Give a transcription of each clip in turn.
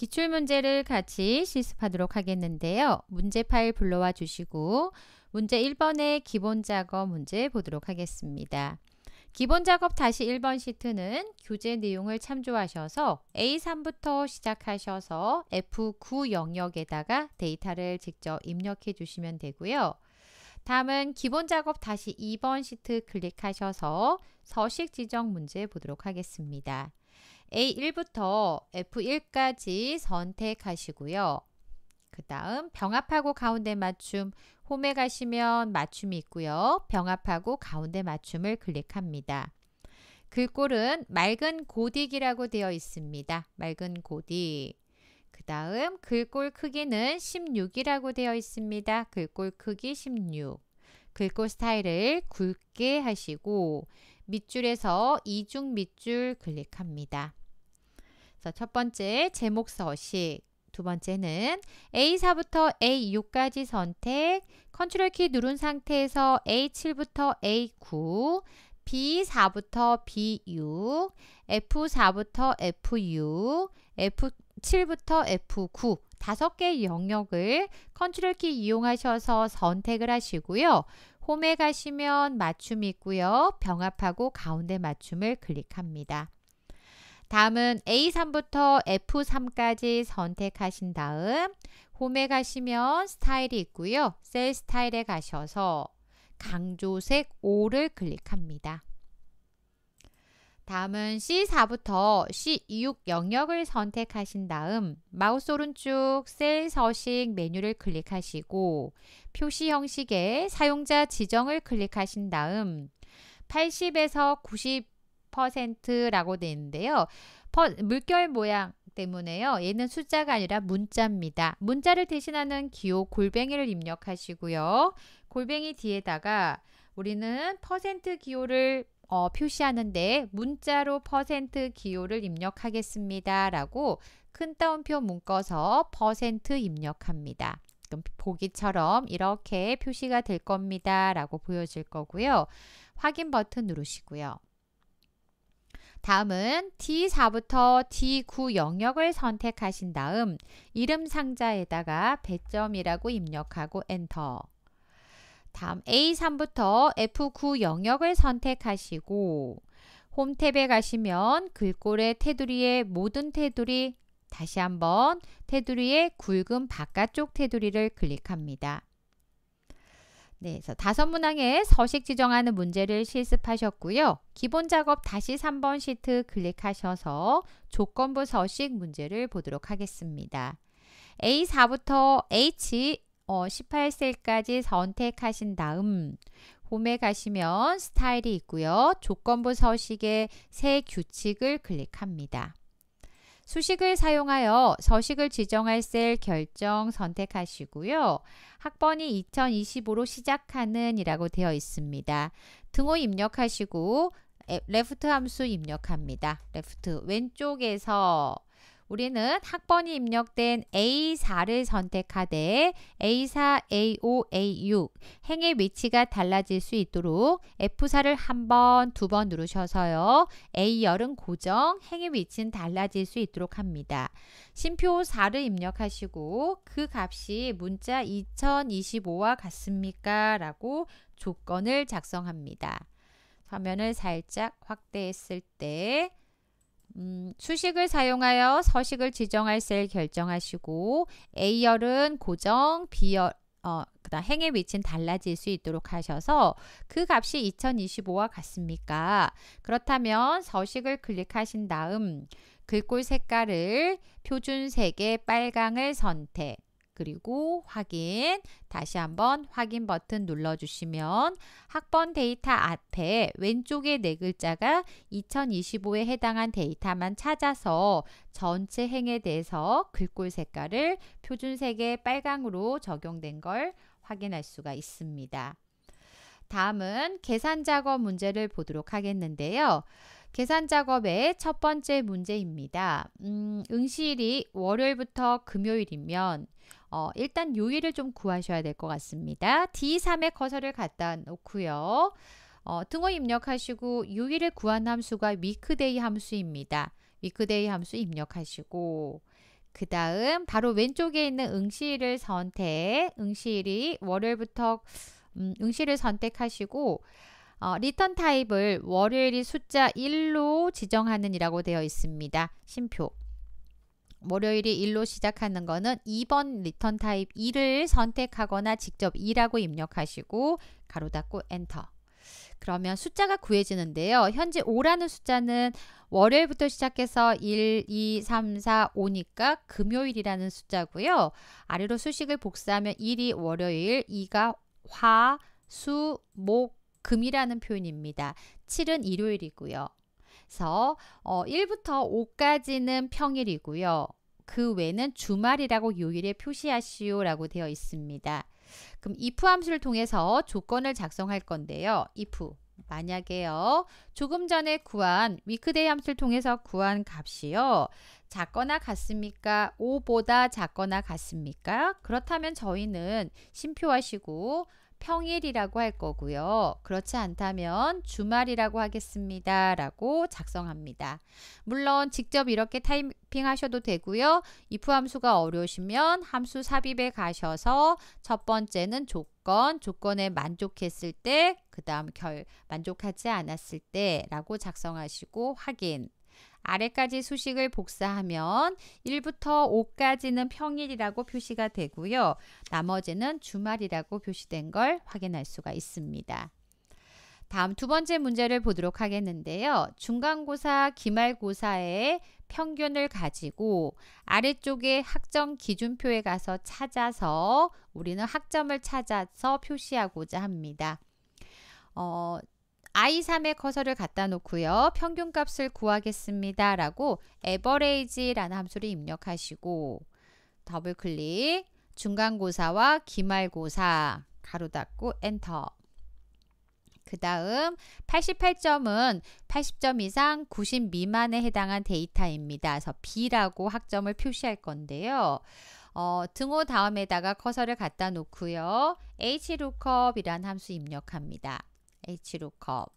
기출 문제를 같이 실습하도록 하겠는데요. 문제 파일 불러와 주시고 문제 1번의 기본 작업 문제 보도록 하겠습니다. 기본 작업 다시 1번 시트는 교재 내용을 참조하셔서 A3부터 시작하셔서 F9 영역에다가 데이터를 직접 입력해 주시면 되고요. 다음은 기본 작업 다시 2번 시트 클릭하셔서 서식 지정 문제 보도록 하겠습니다. A1부터 F1까지 선택하시고요. 그 다음 병합하고 가운데 맞춤 홈에 가시면 맞춤이 있고요. 병합하고 가운데 맞춤을 클릭합니다. 글꼴은 그 맑은 고딕이라고 되어 있습니다. 맑은 고딕. 그 다음 글꼴 크기는 16이라고 되어 있습니다. 글꼴 그 크기 16. 글꼴 그 스타일을 굵게 하시고 밑줄에서 이중 밑줄 클릭합니다. 자, 첫 번째 제목 서식. 두 번째는 A4부터 A6까지 선택, 컨트롤 키 누른 상태에서 A7부터 A9, B4부터 B6, F4부터 F6, F7부터 F9 다섯 개 영역을 컨트롤 키 이용하셔서 선택을 하시고요. 홈에 가시면 맞춤이 있고요. 병합하고 가운데 맞춤을 클릭합니다. 다음은 A3부터 F3까지 선택하신 다음 홈에 가시면 스타일이 있고요. 셀 스타일에 가셔서 강조색 5를 클릭합니다. 다음은 C4부터 c 6 영역을 선택하신 다음 마우스 오른쪽 셀 서식 메뉴를 클릭하시고 표시 형식의 사용자 지정을 클릭하신 다음 80에서 90 퍼센트라고 되는데요. 물결 모양 때문에요. 얘는 숫자가 아니라 문자입니다. 문자를 대신하는 기호 골뱅이를 입력하시고요. 골뱅이 뒤에다가 우리는 퍼센트 기호를 어, 표시하는데 문자로 퍼센트 기호를 입력하겠습니다. 라고 큰 따옴표 문꺼서 퍼센트 입력합니다. 보기처럼 이렇게 표시가 될 겁니다. 라고 보여질 거고요. 확인 버튼 누르시고요. 다음은 D4부터 D9 영역을 선택하신 다음 이름 상자에다가 배점이라고 입력하고 엔터. 다음 A3부터 F9 영역을 선택하시고 홈 탭에 가시면 글꼴의 테두리의 모든 테두리 다시 한번 테두리의 굵은 바깥쪽 테두리를 클릭합니다. 네, 그래서 다섯 문항의 서식 지정하는 문제를 실습하셨고요. 기본 작업 다시 3번 시트 클릭하셔서 조건부 서식 문제를 보도록 하겠습니다. A4부터 H 어, 18셀까지 선택하신 다음 홈에 가시면 스타일이 있고요. 조건부 서식의 새 규칙을 클릭합니다. 수식을 사용하여 서식을 지정할 셀 결정 선택하시고요. 학번이 2025로 시작하는 이라고 되어 있습니다. 등호 입력하시고 레프트 함수 입력합니다. 레프트 왼쪽에서 우리는 학번이 입력된 A4를 선택하되 A4, A5, A6 행의 위치가 달라질 수 있도록 F4를 한 번, 두 번 누르셔서요. A열은 고정, 행의 위치는 달라질 수 있도록 합니다. 심표 4를 입력하시고 그 값이 문자 2025와 같습니까? 라고 조건을 작성합니다. 화면을 살짝 확대했을 때 음, 수식을 사용하여 서식을 지정할 셀 결정하시고 A열은 고정, B열, 어, 그다음 행의 위치는 달라질 수 있도록 하셔서 그 값이 2025와 같습니까? 그렇다면 서식을 클릭하신 다음 글꼴 색깔을 표준색의 빨강을 선택 그리고 확인 다시 한번 확인 버튼 눌러주시면 학번 데이터 앞에 왼쪽에 네 글자가 2025에 해당한 데이터만 찾아서 전체 행에 대해서 글꼴 색깔을 표준색의 빨강으로 적용된 걸 확인할 수가 있습니다. 다음은 계산 작업 문제를 보도록 하겠는데요. 계산 작업의 첫 번째 문제입니다. 음, 응시일이 월요일부터 금요일이면 어, 일단 요일을 좀 구하셔야 될 것 같습니다. D3에 커서를 갖다 놓고요. 어, 등호 입력하시고 요일을 구한 함수가 위크데이 함수입니다. 위크데이 함수 입력하시고 그 다음 바로 왼쪽에 있는 응시일을 선택 응시일이 월요일부터 음, 응시를 선택하시고 어, 리턴 타입을 월요일이 숫자 1로 지정하는 이라고 되어 있습니다. 심표 월요일이 일로 시작하는 거는 2번 리턴 타입 2를 선택하거나 직접 2라고 입력하시고 가로 닫고 엔터. 그러면 숫자가 구해지는데요. 현재 5라는 숫자는 월요일부터 시작해서 1, 2, 3, 4, 5니까 금요일이라는 숫자고요. 아래로 수식을 복사하면 1이 월요일, 2가 화, 수, 목, 금이라는 표현입니다. 7은 일요일이고요. 그래서 어, 1부터 5까지는 평일이고요. 그 외는 주말이라고 요일에 표시하시오라고 되어 있습니다. 그럼 if 함수를 통해서 조건을 작성할 건데요. if 만약에요. 조금 전에 구한 위크데이 함수를 통해서 구한 값이요. 작거나 같습니까? 5보다 작거나 같습니까? 그렇다면 저희는 심표하시고 평일이라고 할 거고요. 그렇지 않다면 주말이라고 하겠습니다. 라고 작성합니다. 물론 직접 이렇게 타이핑 하셔도 되고요. if 함수가 어려우시면 함수 삽입에 가셔서 첫 번째는 조건, 조건에 만족했을 때, 그 다음 결, 만족하지 않았을 때 라고 작성하시고 확인. 아래까지 수식을 복사하면 1부터 5까지는 평일이라고 표시가 되고요. 나머지는 주말이라고 표시된 걸 확인할 수가 있습니다. 다음 두 번째 문제를 보도록 하겠는데요. 중간고사, 기말고사의 평균을 가지고 아래쪽에 학점 기준표에 가서 찾아서 우리는 학점을 찾아서 표시하고자 합니다. 어, i3의 커서를 갖다 놓고요. 평균값을 구하겠습니다. 라고 average라는 함수를 입력하시고 더블 클릭 중간고사와 기말고사 가로 닫고 엔터 그 다음 88점은 80점 이상 90 미만에 해당한 데이터입니다. 그래서 B라고 학점을 표시할 건데요. 어, 등호 다음에다가 커서를 갖다 놓고요. hlookup 이란 함수 입력합니다. H룩컵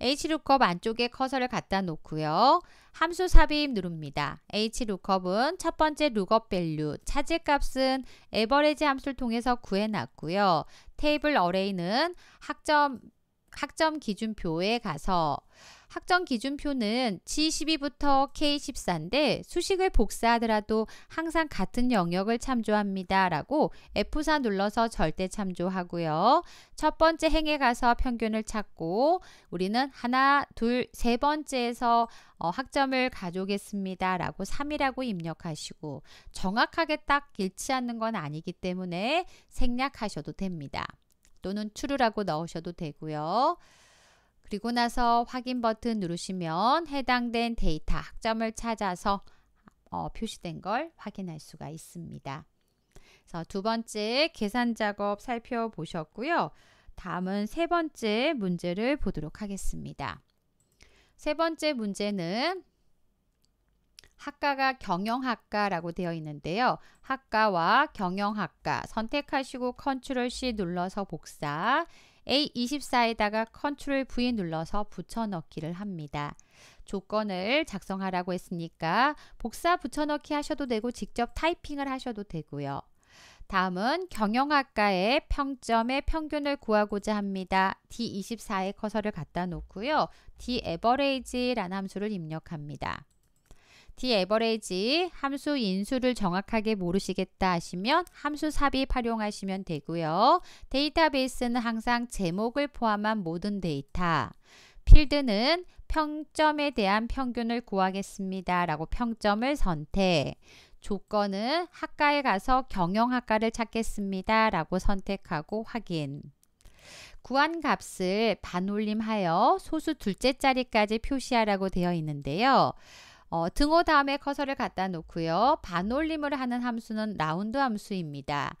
H룩컵 안쪽에 커서를 갖다 놓고요. 함수 삽입 누릅니다. H룩컵은 첫 번째 룩업 밸류, 찾을 값은 에버리지 함수를 통해서 구해놨고요. 테이블 어레이는 학점, 학점 기준표에 가서 학점 기준표는 G12부터 K14인데 수식을 복사하더라도 항상 같은 영역을 참조합니다. 라고 F4 눌러서 절대 참조하고요. 첫 번째 행에 가서 평균을 찾고 우리는 하나, 둘, 세 번째에서 어, 학점을 가져오겠습니다. 라고 3이라고 입력하시고 정확하게 딱 일치하는 건 아니기 때문에 생략하셔도 됩니다. 또는 true라고 넣으셔도 되고요. 그리고 나서 확인 버튼 누르시면 해당된 데이터 학점을 찾아서 어, 표시된 걸 확인할 수가 있습니다. 그래서 두 번째 계산 작업 살펴보셨고요. 다음은 세 번째 문제를 보도록 하겠습니다. 세 번째 문제는 학과가 경영학과라고 되어 있는데요. 학과와 경영학과 선택하시고 컨트롤 C 눌러서 복사 A24에다가 Ctrl V 눌러서 붙여넣기를 합니다. 조건을 작성하라고 했으니까 복사 붙여넣기 하셔도 되고 직접 타이핑을 하셔도 되고요. 다음은 경영학과의 평점의 평균을 구하고자 합니다. D24에 커서를 갖다 놓고요. D average라는 함수를 입력합니다. D 에버레이지 함수 인수를 정확하게 모르시겠다 하시면 함수 삽입 활용하시면 되고요. 데이터베이스는 항상 제목을 포함한 모든 데이터 필드는 평점에 대한 평균을 구하겠습니다. 라고 평점을 선택 조건은 학과에 가서 경영학과를 찾겠습니다. 라고 선택하고 확인 구한 값을 반올림하여 소수 둘째 자리까지 표시하라고 되어 있는데요. 어, 등호 다음에 커서를 갖다 놓고요. 반올림을 하는 함수는 라운드 함수입니다.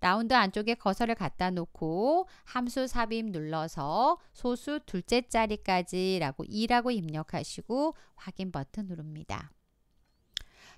라운드 안쪽에 커서를 갖다 놓고 함수 삽입 눌러서 소수 둘째 자리까지 라고 2라고 입력하시고 확인 버튼 누릅니다.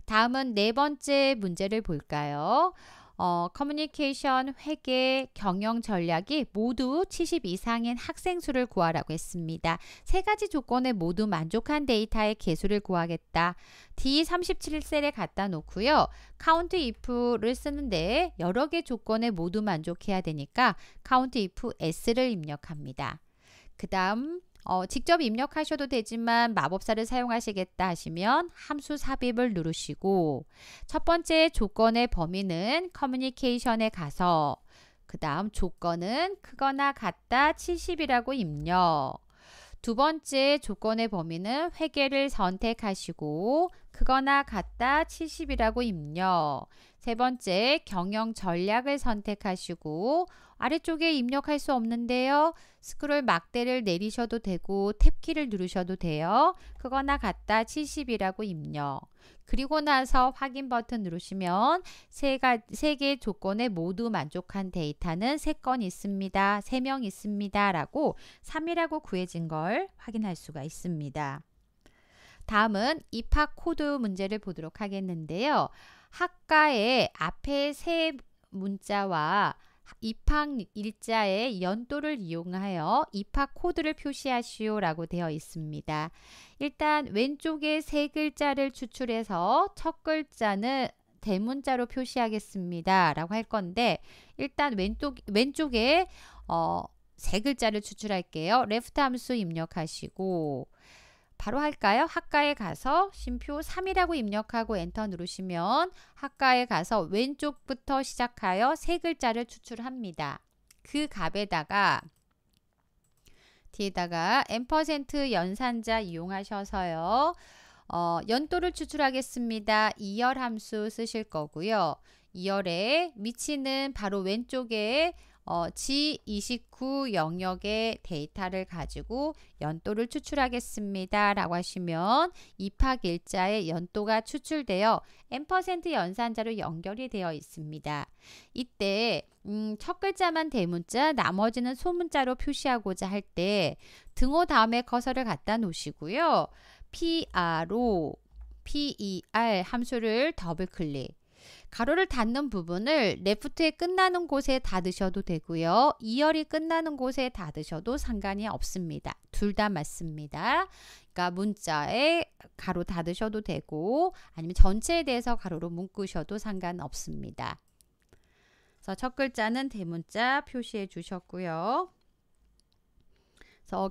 다음은 네 번째 문제를 볼까요? 어, 커뮤니케이션, 회계, 경영 전략이 모두 70 이상인 학생 수를 구하라고 했습니다. 세 가지 조건에 모두 만족한 데이터의 개수를 구하겠다. D37셀에 갖다 놓고요. 카운트 if를 쓰는데 여러 개 조건에 모두 만족해야 되니까 카운트 if s를 입력합니다. 그 다음 어, 직접 입력하셔도 되지만 마법사를 사용하시겠다 하시면 함수 삽입을 누르시고 첫 번째 조건의 범위는 커뮤니케이션에 가서 그 다음 조건은 크거나 같다 70이라고 입력 두 번째 조건의 범위는 회계를 선택하시고 크거나 같다 70이라고 입력 세 번째, 경영 전략을 선택하시고 아래쪽에 입력할 수 없는데요. 스크롤 막대를 내리셔도 되고 탭키를 누르셔도 돼요. 그거나 같다 70이라고 입력. 그리고 나서 확인 버튼 누르시면 세개 조건에 모두 만족한 데이터는 세 건 있습니다. 세 명 있습니다라고 3이라고 구해진 걸 확인할 수가 있습니다. 다음은 입학 코드 문제를 보도록 하겠는데요. 학과의 앞에 세 문자와 입학 일자의 연도를 이용하여 입학 코드를 표시하시오 라고 되어 있습니다. 일단 왼쪽에 세 글자를 추출해서 첫 글자는 대문자로 표시하겠습니다 라고 할 건데 일단 왼쪽, 왼쪽에 어, 세 글자를 추출할게요. 레프트 함수 입력하시고 바로 할까요? 학과에 가서 심표 3이라고 입력하고 엔터 누르시면 학과에 가서 왼쪽부터 시작하여 세 글자를 추출합니다. 그 값에다가 뒤에다가 엠 연산자 이용하셔서요. 어, 연도를 추출하겠습니다. 이열 함수 쓰실 거고요. 이열에 위치는 바로 왼쪽에 어, G29 영역의 데이터를 가지고 연도를 추출하겠습니다. 라고 하시면 입학 일자의 연도가 추출되어 n% 연산자로 연결이 되어 있습니다. 이때 음, 첫 글자만 대문자 나머지는 소문자로 표시하고자 할 때 등호 다음에 커서를 갖다 놓으시고요. PRO, PER 함수를 더블 클릭 가로를 닫는 부분을 레프트에 끝나는 곳에 닫으셔도 되고요. 2열이 끝나는 곳에 닫으셔도 상관이 없습니다. 둘 다 맞습니다. 그러니까 문자에 가로 닫으셔도 되고 아니면 전체에 대해서 가로로 묶으셔도 상관없습니다. 그래서 첫 글자는 대문자 표시해 주셨고요.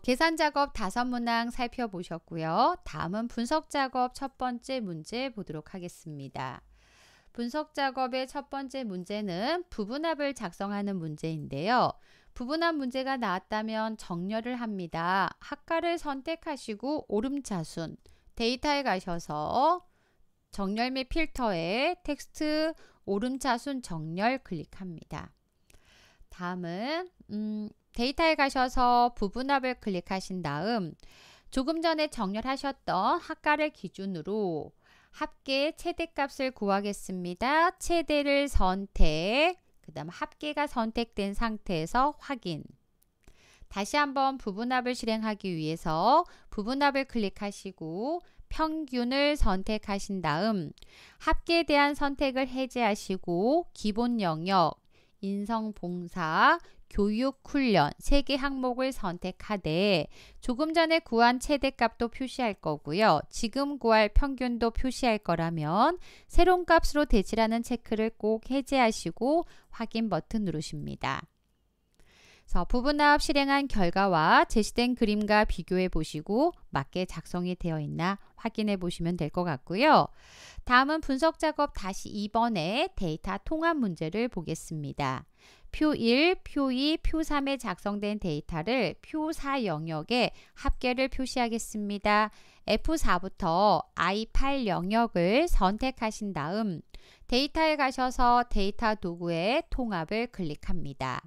계산 작업 다섯 문항 살펴보셨고요. 다음은 분석 작업 첫 번째 문제 보도록 하겠습니다. 분석 작업의 첫 번째 문제는 부분합을 작성하는 문제인데요. 부분합 문제가 나왔다면 정렬을 합니다. 학과를 선택하시고 오름차순 데이터에 가셔서 정렬 및 필터에 텍스트 오름차순 정렬 클릭합니다. 다음은 음, 데이터에 가셔서 부분합을 클릭하신 다음 조금 전에 정렬하셨던 학과를 기준으로 합계 최대값을 구하겠습니다. 최대를 선택, 그 다음 합계가 선택된 상태에서 확인. 다시 한번 부분합을 실행하기 위해서 부분합을 클릭하시고 평균을 선택하신 다음 합계에 대한 선택을 해제하시고 기본 영역, 인성봉사, 교육 훈련 3개 항목을 선택하되 조금 전에 구한 최대값도 표시할 거고요. 지금 구할 평균도 표시할 거라면 새로운 값으로 대체하는 체크를 꼭 해제하시고 확인 버튼 누르십니다. 그래서 부분합 실행한 결과와 제시된 그림과 비교해 보시고 맞게 작성이 되어 있나 확인해 보시면 될 것 같고요. 다음은 분석 작업 다시 2번의 데이터 통합 문제를 보겠습니다. 표 1, 표 2, 표 3에 작성된 데이터를 표 4 영역에 합계를 표시하겠습니다. F4부터 I8 영역을 선택하신 다음 데이터에 가셔서 데이터 도구의 통합을 클릭합니다.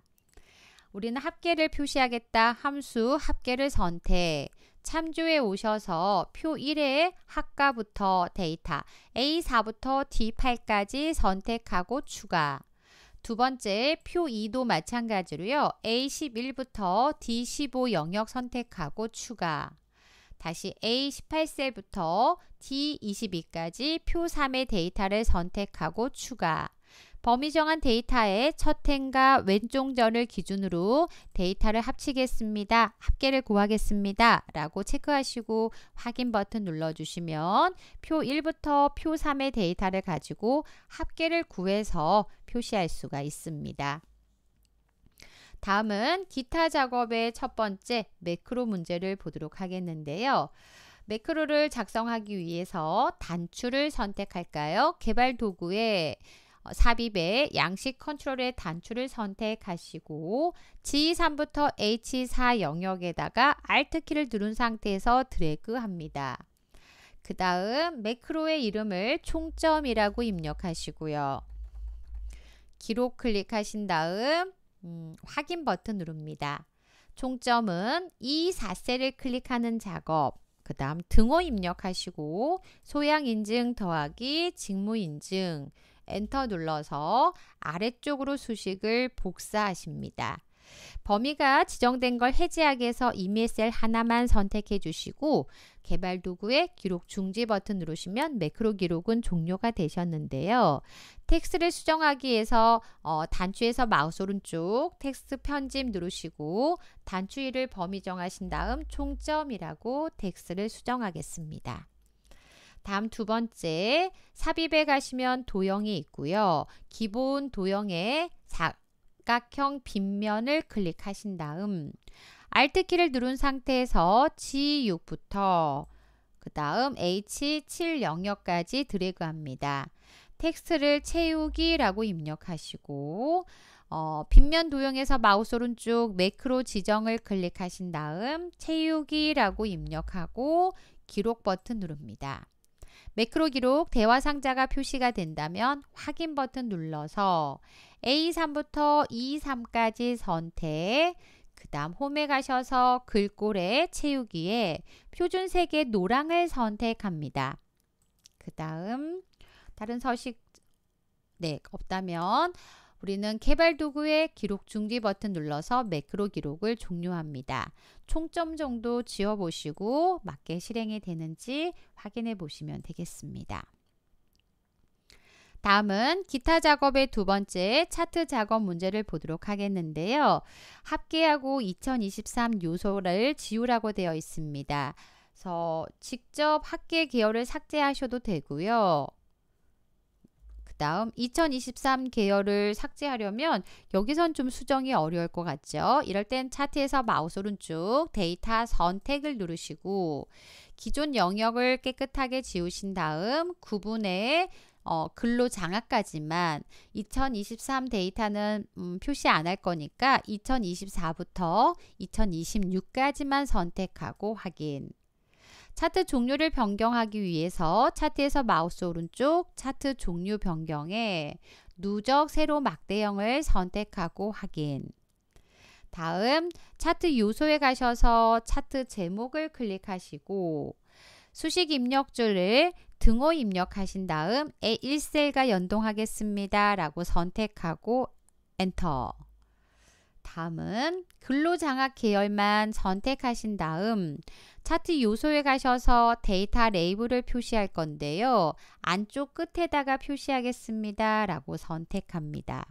우리는 합계를 표시하겠다 함수 합계를 선택. 참조에 오셔서 표 1의 학과부터 데이터 A4부터 D8까지 선택하고 추가. 두 번째 표 2도 마찬가지로요. A11부터 D15 영역 선택하고 추가. 다시 A18셀부터 D22까지 표 3의 데이터를 선택하고 추가. 범위 정한 데이터의 첫 행과 왼쪽전을 기준으로 데이터를 합치겠습니다. 합계를 구하겠습니다. 라고 체크하시고 확인 버튼 눌러주시면 표 1부터 표 3의 데이터를 가지고 합계를 구해서 표시할 수가 있습니다. 다음은 기타 작업의 첫 번째 매크로 문제를 보도록 하겠는데요. 매크로를 작성하기 위해서 단추를 선택할까요? 개발 도구에 어, 삽입에 양식 컨트롤의 단추를 선택하시고 G3부터 H4 영역에다가 Alt키를 누른 상태에서 드래그합니다. 그 다음 매크로의 이름을 총점이라고 입력하시고요. 기록 클릭하신 다음 음, 확인 버튼 누릅니다. 총점은 e 4셀을 클릭하는 작업, 그 다음 등호 입력하시고 소양 인증 더하기 직무 인증, 엔터 눌러서 아래쪽으로 수식을 복사하십니다. 범위가 지정된 걸 해제하기 위해서 이미 셀 하나만 선택해 주시고 개발 도구의 기록 중지 버튼 누르시면 매크로 기록은 종료가 되셨는데요. 텍스트를 수정하기 위해서 어, 단추에서 마우스 오른쪽 텍스트 편집 누르시고 단추 1을 범위 정하신 다음 총점이라고 텍스트를 수정하겠습니다. 다음 두 번째 삽입에 가시면 도형이 있고요. 기본 도형에 사각형 빗면을 클릭하신 다음 Alt 키를 누른 상태에서 G6부터 그 다음 H7 영역까지 드래그합니다. 텍스트를 채우기라고 입력하시고 어, 빗면 도형에서 마우스 오른쪽 매크로 지정을 클릭하신 다음 채우기라고 입력하고 기록 버튼 누릅니다. 매크로 기록 대화 상자가 표시가 된다면 확인 버튼 눌러서 A3부터 E3까지 선택 그 다음 홈에 가셔서 글꼴에 채우기에 표준색의 노랑을 선택합니다. 그 다음 다른 서식 네 없다면 우리는 개발 도구의 기록 중지 버튼 눌러서 매크로 기록을 종료합니다. 총점 정도 지어 보시고 맞게 실행이 되는지 확인해 보시면 되겠습니다. 다음은 기타 작업의 두 번째 차트 작업 문제를 보도록 하겠는데요. 합계하고 2023 요소를 지우라고 되어 있습니다. 그래서 직접 합계 계열을 삭제하셔도 되고요. 다음 2023 계열을 삭제하려면 여기선 좀 수정이 어려울 것 같죠. 이럴 땐 차트에서 마우스 오른쪽 데이터 선택을 누르시고 기존 영역을 깨끗하게 지우신 다음 구분에 어, 근로 장학까지만 2023 데이터는 음, 표시 안 할 거니까 2024부터 2026까지만 선택하고 확인. 차트 종류를 변경하기 위해서 차트에서 마우스 오른쪽 차트 종류 변경에 누적 세로 막대형을 선택하고 확인. 다음 차트 요소에 가셔서 차트 제목을 클릭하시고 수식 입력줄을 등호 입력하신 다음 A1셀과 연동하겠습니다 라고 선택하고 엔터 다음은 근로장학 계열만 선택하신 다음 차트 요소에 가셔서 데이터 레이블을 표시할 건데요. 안쪽 끝에다가 표시하겠습니다. 라고 선택합니다.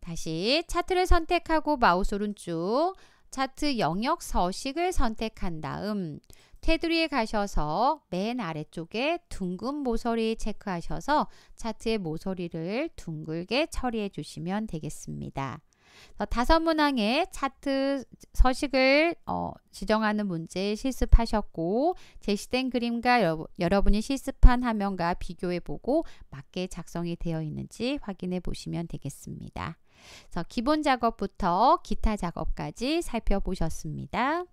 다시 차트를 선택하고 마우스 오른쪽 차트 영역 서식을 선택한 다음 테두리에 가셔서 맨 아래쪽에 둥근 모서리 체크하셔서 차트의 모서리를 둥글게 처리해 주시면 되겠습니다. 다섯 문항의 차트 서식을 어, 지정하는 문제 실습하셨고 제시된 그림과 여러, 여러분이 실습한 화면과 비교해보고 맞게 작성이 되어 있는지 확인해 보시면 되겠습니다. 그래서 기본 작업부터 기타 작업까지 살펴보셨습니다.